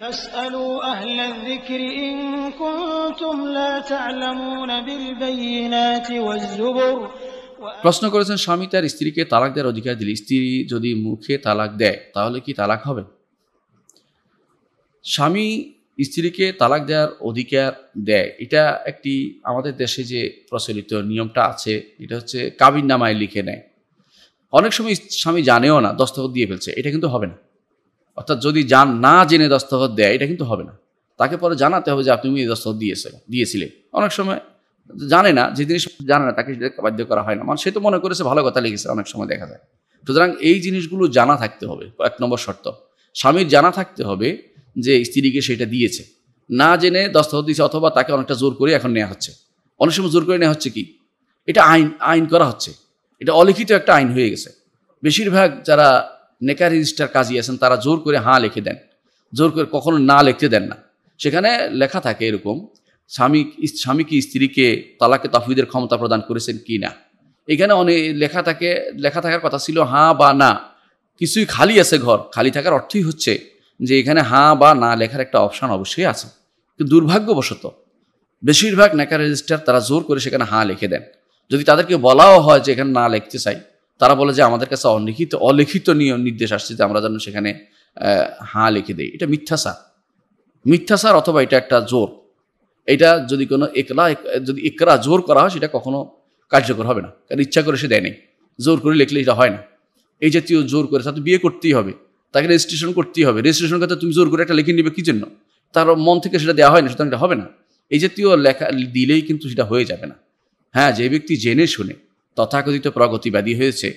প্রশ্ন করেছেন স্বামী তার স্ত্রীকে তালাক দেওয়ার অধিকার দিলে স্ত্রী যদি মুখে তালাক দেয় তাহলে কি তালাক হবে স্বামী স্ত্রীকে তালাক দেওয়ার অধিকার দেয় এটা একটি আমাদের দেশে যে প্রচলিত নিয়মটা আছে এটা হচ্ছে কাবিন নামায় লিখে নেয় অনেক সময় স্বামী জানেও না দস্তখত দিয়ে ফেলছে এটা কিন্তু হবে না অর্থাৎ যদি জান না জেনে দস্তখত দেয় এটা কিন্তু হবে না তাকে পরে জানাতে হবে যে আপনি এই দস্তখত দিয়েছে দিয়েছিলে অনেক সময় জানে না যে জিনিস জানে না তাকে বাধ্য করা হয় না মানে সে তো মনে করেছে ভালো কথা লিখেছে অনেক সময় দেখা যায় সুতরাং এই জিনিসগুলো জানা থাকতে হবে এক নম্বর শর্ত স্বামীর জানা থাকতে হবে যে স্ত্রীকে সেটা দিয়েছে না জেনে দস্তখত দিয়েছে অথবা তাকে অনেকটা জোর করে এখন নেওয়া হচ্ছে অনেক সময় জোর করে নেওয়া হচ্ছে কি এটা আইন আইন করা হচ্ছে এটা অলিখিত একটা আইন হয়ে গেছে বেশিরভাগ যারা নেকার রেজিস্টার কাজী আছেন তারা জোর করে হাঁ লিখে দেন জোর করে কখনো না লিখতে দেন না সেখানে লেখা থাকে এরকম স্বামী স্বামী কি স্ত্রীকে তালাকে তাফিদের ক্ষমতা প্রদান করেছেন কি না এখানে অনেক লেখা থাকে লেখা থাকার কথা ছিল হাঁ বা না কিছুই খালি আছে ঘর খালি থাকার অর্থই হচ্ছে যে এখানে হাঁ বা না লেখার একটা অপশান অবশ্যই আছে কিন্তু দুর্ভাগ্যবশত বেশিরভাগ নেকার রেজিস্টার তারা জোর করে সেখানে হাঁ লিখে দেন যদি তাদেরকে বলাও হয় যে এখানে না লিখতে চাই তারা বলে যে আমাদের কাছে অলিখিত অলিখিত নিয়ম নির্দেশ আসছে যে আমরা যেন সেখানে হাঁ লিখে দিই এটা মিথ্যা সার অথবা এটা একটা জোর এটা যদি কোনো একলা যদি একরা জোর করা হয় সেটা কখনো কার্যকর হবে না কারণ ইচ্ছা করে সে দেয়নি জোর করে লিখলে এটা হয় না এই জাতীয় জোর করে তাতে বিয়ে করতেই হবে তাকে রেজিস্ট্রেশন করতেই হবে রেজিস্ট্রেশন করতে তুমি জোর করে একটা লিখে নিবে কী জন্য তার মন থেকে সেটা দেওয়া হয় না সুতরাং এটা হবে না এই জাতীয় লেখা দিলেই কিন্তু সেটা হয়ে যাবে না হ্যাঁ যে ব্যক্তি জেনে শুনে তথাকথিত প্রগতিবাদী হয়েছে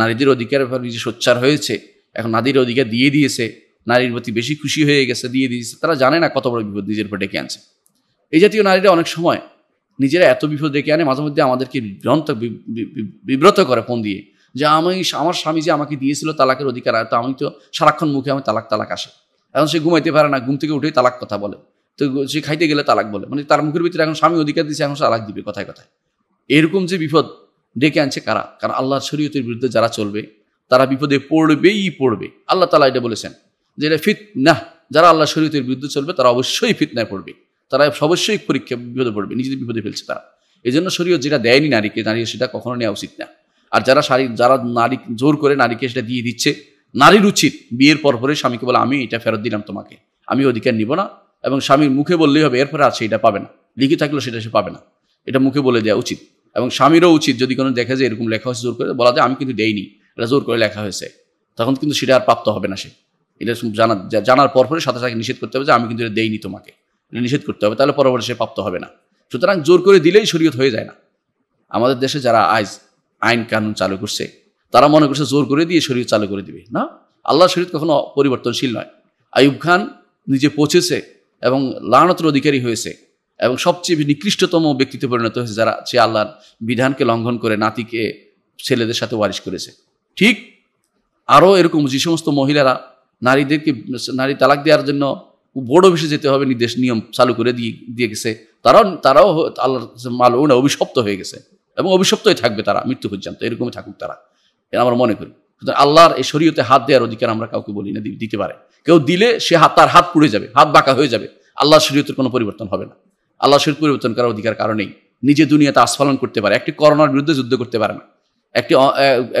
নারীদের অধিকার ব্যাপারে নিজে সোচ্চার হয়েছে এখন নারীর অধিকার দিয়ে দিয়েছে নারীর প্রতি বেশি খুশি হয়ে গেছে দিয়ে দিয়েছে তারা জানে না কত বড় বিপদ নিজের উপর ডেকে আনছে এই জাতীয় নারীরা অনেক সময় নিজেরা এত বিপদ ডেকে আনে মাঝে মধ্যে আমাদেরকে বিভ্রান্ত বিব্রত করে ফোন দিয়ে যে আমি আমার স্বামী যে আমাকে দিয়েছিল তালাকের অধিকার আর আমি তো সারাক্ষণ মুখে আমি তালাক তালাক আসে এখন সে ঘুমাইতে পারে না ঘুম থেকে উঠেই তালাক কথা বলে তো সে খাইতে গেলে তালাক বলে মানে তার মুখের ভিতরে এখন স্বামী অধিকার দিয়েছে এখন তালাক দিবে কথায় কথায় এরকম যে বিপদ ডেকে আনছে কারা কারণ আল্লাহর শরীয়তের বিরুদ্ধে যারা চলবে তারা বিপদে পড়বেই পড়বে আল্লাহ তালা এটা বলেছেন যে এটা না যারা আল্লাহ শরীয়তের বিরুদ্ধে চলবে তারা অবশ্যই ফিতনায় পড়বে তারা অবশ্যই পরীক্ষা বিপদে পড়বে নিজেদের বিপদে ফেলছে তারা এই জন্য শরীয়ত যেটা দেয়নি নারীকে নারী সেটা কখনো নেওয়া উচিত না আর যারা শারী যারা নারী জোর করে নারীকে সেটা দিয়ে দিচ্ছে নারীর উচিত বিয়ের পর পরে স্বামীকে বলে আমি এটা ফেরত দিলাম তোমাকে আমি অধিকার নিব না এবং স্বামীর মুখে বললেই হবে এরপরে আর এটা পাবে না লিখে থাকলেও সেটা সে পাবে না এটা মুখে বলে দেওয়া উচিত এবং স্বামীরও উচিত যদি কোনো দেখে যে এরকম লেখা হয়েছে জোর করে বলা যায় আমি কিন্তু দেইনি এটা জোর করে লেখা হয়েছে তখন কিন্তু সেটা আর প্রাপ্ত হবে না সে এটা জানা জানার পর পরে সাথে সাথে নিষেধ করতে হবে যে আমি কিন্তু এটা দেইনি তোমাকে এটা নিষেধ করতে হবে তাহলে পরবর্তী সে প্রাপ্ত হবে না সুতরাং জোর করে দিলেই শরীয়ত হয়ে যায় না আমাদের দেশে যারা আইজ আইন কানুন চালু করছে তারা মনে করছে জোর করে দিয়ে শরীর চালু করে দিবে না আল্লাহ শরীর কখনো পরিবর্তনশীল নয় আইব খান নিজে পৌঁছেছে এবং লানতর অধিকারী হয়েছে এবং সবচেয়ে নিকৃষ্টতম ব্যক্তিতে পরিণত হয়েছে যারা সে আল্লাহর বিধানকে লঙ্ঘন করে নাতিকে ছেলেদের সাথে ওয়ারিশ করেছে ঠিক আরও এরকম যে সমস্ত মহিলারা নারীদেরকে নারী তালাক দেওয়ার জন্য বড় বেশি যেতে হবে নির্দেশ নিয়ম চালু করে দিয়ে দিয়ে গেছে তারাও তারাও আল্লাহর মাল অভিশপ্ত হয়ে গেছে এবং অভিশপ্তই থাকবে তারা মৃত্যু পর্যন্ত এরকমই থাকুক তারা এটা আমরা মনে করি সুতরাং আল্লাহর এই শরীয়তে হাত দেওয়ার অধিকার আমরা কাউকে বলি না দিতে পারে কেউ দিলে সে হাত তার হাত পুড়ে যাবে হাত বাঁকা হয়ে যাবে আল্লাহর শরীয়তের কোনো পরিবর্তন হবে না আল্লাহ শরীর পরিবর্তন করার অধিকার কারণেই নিজে দুনিয়াতে আস্ফালন করতে পারে একটি করোনার বিরুদ্ধে যুদ্ধ করতে পারে না একটি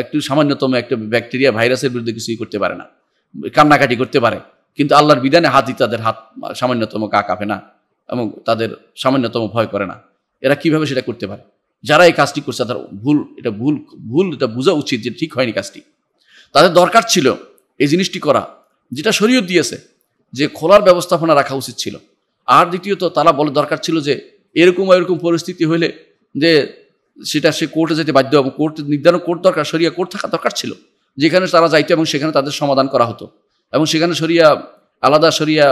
একটি সামান্যতম একটা ব্যাকটেরিয়া ভাইরাসের বিরুদ্ধে কিছুই করতে পারে না কান্নাকাটি করতে পারে কিন্তু আল্লাহর বিধানে হাতই তাদের হাত সামান্যতম কা কাঁপে না এবং তাদের সামান্যতম ভয় করে না এরা কিভাবে সেটা করতে পারে যারা এই কাজটি করছে তাদের ভুল এটা ভুল ভুল এটা বোঝা উচিত যে ঠিক হয়নি কাজটি তাদের দরকার ছিল এই জিনিসটি করা যেটা শরীয় দিয়েছে যে খোলার ব্যবস্থাপনা রাখা উচিত ছিল আর দ্বিতীয়ত তারা বলে দরকার ছিল যে এরকম এরকম পরিস্থিতি হলে যে সেটা সে কোর্টে যেতে বাধ্য এবং কোর্টে নির্ধারণ কোর্ট দরকার সরিয়া কোর্ট থাকা দরকার ছিল যেখানে তারা যাইতো এবং সেখানে তাদের সমাধান করা হতো এবং সেখানে সরিয়া আলাদা সরিয়া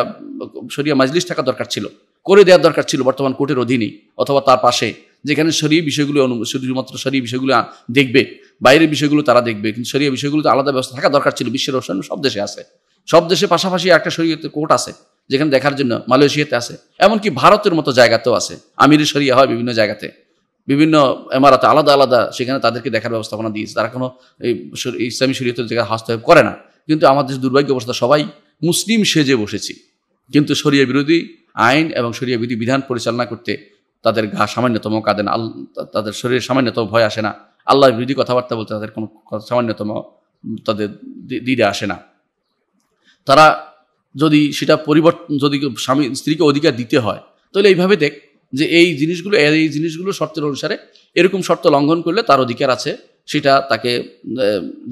সরিয়া মাজলিস থাকা দরকার ছিল করে দেওয়ার দরকার ছিল বর্তমান কোর্টের অধীনে অথবা তার পাশে যেখানে সরিয়ে বিষয়গুলো শুধুমাত্র সরিয়ে বিষয়গুলো দেখবে বাইরের বিষয়গুলো তারা দেখবে কিন্তু সরিয়ে বিষয়গুলো তো আলাদা ব্যবস্থা থাকা দরকার ছিল বিশ্বের রসায়ন সব দেশে আছে সব দেশে পাশাপাশি একটা সরিয়ে কোর্ট আছে যেখানে দেখার জন্য মালয়েশিয়াতে আছে এমনকি ভারতের মতো জায়গাতেও আছে আমির সরিয়া হয় বিভিন্ন জায়গাতে বিভিন্ন এমারাতে আলাদা আলাদা সেখানে তাদেরকে দেখার ব্যবস্থাপনা দিয়েছে তারা কোনো এই ইসলামী শরীয়তের জায়গায় হস্তক্ষেপ করে না কিন্তু আমাদের দুর্ভাগ্য অবস্থা সবাই মুসলিম সেজে বসেছি কিন্তু সরিয়া বিরোধী আইন এবং শরিয়া বিধি বিধান পরিচালনা করতে তাদের ঘা সামান্যতম কাঁদে না তাদের শরীরে সামান্যতম ভয় আসে না আল্লাহ বিরোধী কথাবার্তা বলতে তাদের কোনো সামান্যতম তাদের দিদে আসে না তারা যদি সেটা পরিবর্তন যদি স্বামী স্ত্রীকে অধিকার দিতে হয় তাহলে এইভাবে দেখ যে এই জিনিসগুলো এই জিনিসগুলো শর্তের অনুসারে এরকম শর্ত লঙ্ঘন করলে তার অধিকার আছে সেটা তাকে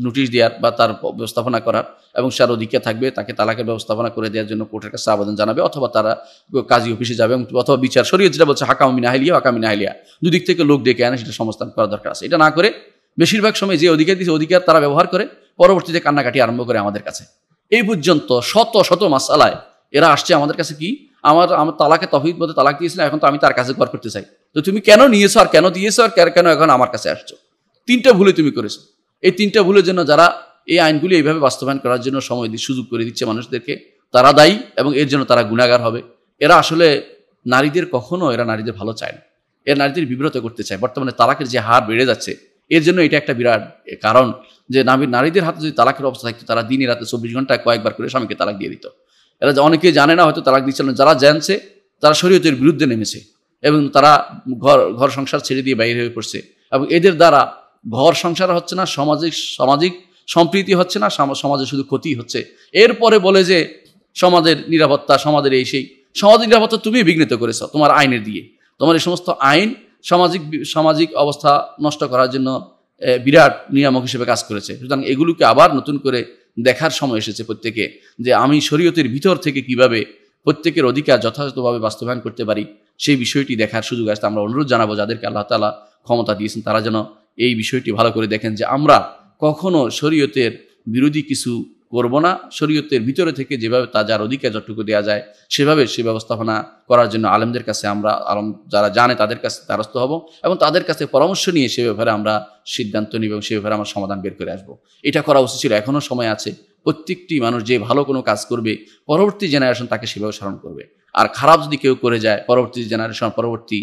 নোটিশ দেওয়ার বা তার ব্যবস্থাপনা করার এবং তার অধিকার থাকবে তাকে তালাকের ব্যবস্থাপনা করে দেওয়ার জন্য কোর্টের কাছে আবেদন জানাবে অথবা তারা কাজী অফিসে যাবে অথবা বিচার সরিয়ে যেটা বলছে হাকামি নাহেলিয়া হাকামি নাহেলিয়া দুদিক থেকে লোক ডেকে আনে সেটা সংস্থান করা দরকার আছে এটা না করে বেশিরভাগ সময় যে অধিকার দিয়েছে অধিকার তারা ব্যবহার করে পরবর্তীতে কান্নাকাটি আরম্ভ করে আমাদের কাছে এই পর্যন্ত শত শত মাসালায় এরা আসছে আমাদের কাছে কি আমার আমার তালাকে তহিদ মধ্যে তালাক দিয়েছিল এখন তো আমি তার কাছে ঘর করতে চাই তো তুমি কেন নিয়েছো আর কেন দিয়েছো আর কেন এখন আমার কাছে আসছো তিনটা ভুলে তুমি করেছো এই তিনটা ভুলের জন্য যারা এই আইনগুলি এইভাবে বাস্তবায়ন করার জন্য সময় দিয়ে সুযোগ করে দিচ্ছে মানুষদেরকে তারা দায়ী এবং এর জন্য তারা গুণাগার হবে এরা আসলে নারীদের কখনো এরা নারীদের ভালো চায় না এরা নারীদের বিব্রত করতে চায় বর্তমানে তালাকের যে হার বেড়ে যাচ্ছে এর জন্য এটা একটা বিরাট কারণ যে নামীর নারীদের হাতে যদি তালাকের অবস্থা থাকতো তারা দিনে রাতে চব্বিশ ঘন্টা কয়েকবার করে স্বামীকে তালাক দিয়ে দিত এরা অনেকে জানে না হয়তো তালাক দিচ্ছিল যারা জানছে তারা শরীয়তের বিরুদ্ধে নেমেছে এবং তারা ঘর ঘর সংসার ছেড়ে দিয়ে বাইরে হয়ে পড়ছে এবং এদের দ্বারা ঘর সংসার হচ্ছে না সামাজিক সামাজিক সম্প্রীতি হচ্ছে না সমাজে শুধু ক্ষতি হচ্ছে এরপরে বলে যে সমাজের নিরাপত্তা সমাজের এই সেই সমাজের নিরাপত্তা তুমি বিঘ্নিত করেছ তোমার আইনের দিয়ে তোমার এই সমস্ত আইন সামাজিক সামাজিক অবস্থা নষ্ট করার জন্য বিরাট নিয়ামক হিসেবে কাজ করেছে সুতরাং এগুলোকে আবার নতুন করে দেখার সময় এসেছে প্রত্যেকে যে আমি শরীয়তের ভিতর থেকে কিভাবে প্রত্যেকের অধিকার যথাযথভাবে বাস্তবায়ন করতে পারি সেই বিষয়টি দেখার সুযোগ আসতে আমরা অনুরোধ জানাবো যাদেরকে আল্লাহ তালা ক্ষমতা দিয়েছেন তারা যেন এই বিষয়টি ভালো করে দেখেন যে আমরা কখনো শরীয়তের বিরোধী কিছু করব না শরীয়তের ভিতরে থেকে যেভাবে তা যার অধিকার যতটুকু দেওয়া যায় সেভাবে সে ব্যবস্থাপনা করার জন্য আলেমদের কাছে আমরা আলম যারা জানে তাদের কাছে দ্বারস্থ হব এবং তাদের কাছে পরামর্শ নিয়ে সে ব্যাপারে আমরা সিদ্ধান্ত নিব এবং সে ব্যাপারে আমরা সমাধান বের করে আসব এটা করা উচিত ছিল এখনও সময় আছে প্রত্যেকটি মানুষ যে ভালো কোনো কাজ করবে পরবর্তী জেনারেশন তাকে সেভাবে স্মরণ করবে আর খারাপ যদি কেউ করে যায় পরবর্তী জেনারেশন পরবর্তী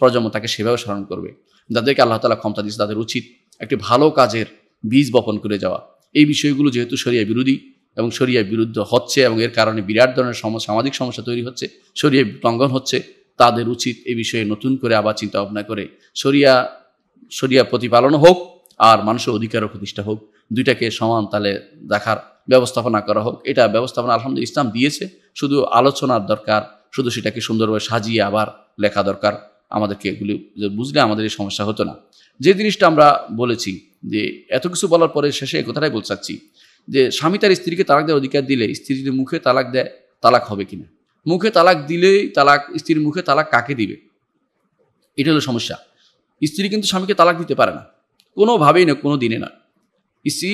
প্রজন্ম তাকে সেভাবে স্মরণ করবে যাদেরকে আল্লাহ তালা ক্ষমতা দিয়েছে তাদের উচিত একটি ভালো কাজের বীজ বপন করে যাওয়া এই বিষয়গুলো যেহেতু সরিয়া বিরোধী এবং সরিয়া বিরুদ্ধ হচ্ছে এবং এর কারণে বিরাট ধরনের সমস্যা সামাজিক সমস্যা তৈরি হচ্ছে সরিয়া লঙ্ঘন হচ্ছে তাদের উচিত এই বিষয়ে নতুন করে আবার চিন্তা ভাবনা করে সরিয়া সরিয়া প্রতিপালন হোক আর মানুষের অধিকারও প্রতিষ্ঠা হোক দুইটাকে সমান তালে দেখার ব্যবস্থাপনা করা হোক এটা ব্যবস্থাপনা আলহামদুলিল্লাহ ইসলাম দিয়েছে শুধু আলোচনার দরকার শুধু সেটাকে সুন্দরভাবে সাজিয়ে আবার লেখা দরকার আমাদেরকে এগুলি বুঝলে আমাদের এই সমস্যা হতো না যে জিনিসটা আমরা বলেছি যে এত কিছু বলার পরে শেষে কথাটাই বলতে চাচ্ছি যে স্বামী তার স্ত্রীকে তালাক দেওয়ার অধিকার দিলে স্ত্রী যদি মুখে তালাক দেয় তালাক হবে কিনা মুখে তালাক দিলেই তালাক স্ত্রীর মুখে তালাক কাকে দিবে এটা হলো সমস্যা স্ত্রী কিন্তু স্বামীকে তালাক দিতে পারে না কোনোভাবেই না কোনো দিনে নয় স্ত্রী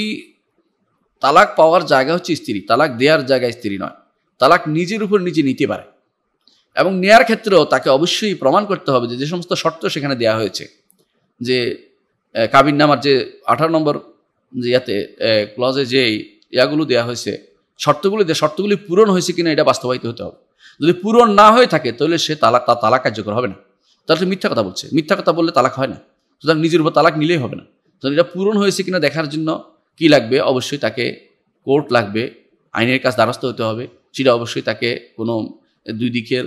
তালাক পাওয়ার জায়গা হচ্ছে স্ত্রী তালাক দেওয়ার জায়গা স্ত্রী নয় তালাক নিজের উপর নিজে নিতে পারে এবং নেয়ার ক্ষেত্রেও তাকে অবশ্যই প্রমাণ করতে হবে যে যে সমস্ত শর্ত সেখানে দেয়া হয়েছে যে কাবিন নামার যে আঠারো নম্বর যে ইয়াতে ক্লজে যে ইয়াগুলো দেওয়া হয়েছে শর্তগুলি দেয়া শর্তগুলি পূরণ হয়েছে কিনা এটা বাস্তবায়িত হতে হবে যদি পূরণ না হয়ে থাকে তাহলে সে তালাক তা তালাক কার্যকর হবে না তাহলে সে মিথ্যা কথা বলছে মিথ্যা কথা বললে তালাক হয় না সুতরাং নিজের উপর তালাক নিলেই হবে না তো এটা পূরণ হয়েছে কিনা দেখার জন্য কি লাগবে অবশ্যই তাকে কোর্ট লাগবে আইনের কাজ দ্বারস্থ হতে হবে সেটা অবশ্যই তাকে কোনো দুই দিকের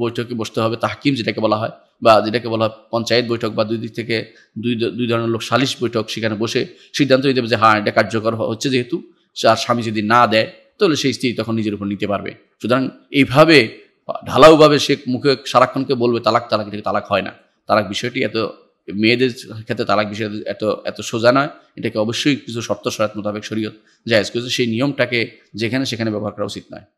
বৈঠকে বসতে হবে তাহকিম যেটাকে বলা হয় বা যেটাকে বলা হয় পঞ্চায়েত বৈঠক বা দুই দিক থেকে দুই দুই ধরনের লোক সালিশ বৈঠক সেখানে বসে সিদ্ধান্ত নিতে হবে যে হ্যাঁ এটা কার্যকর হচ্ছে যেহেতু আর স্বামী যদি না দেয় তাহলে সেই স্ত্রী তখন নিজের উপর নিতে পারবে সুতরাং এইভাবে ঢালাওভাবে সে মুখে সারাক্ষণকে বলবে তালাক তালাক এটাকে তালাক হয় না তালাক বিষয়টি এত মেয়েদের ক্ষেত্রে তালাক বিষয় এত এত সোজা নয় এটাকে অবশ্যই কিছু শর্ত শরৎ মোতাবেক শরীয়ত যা সেই নিয়মটাকে যেখানে সেখানে ব্যবহার করা উচিত নয়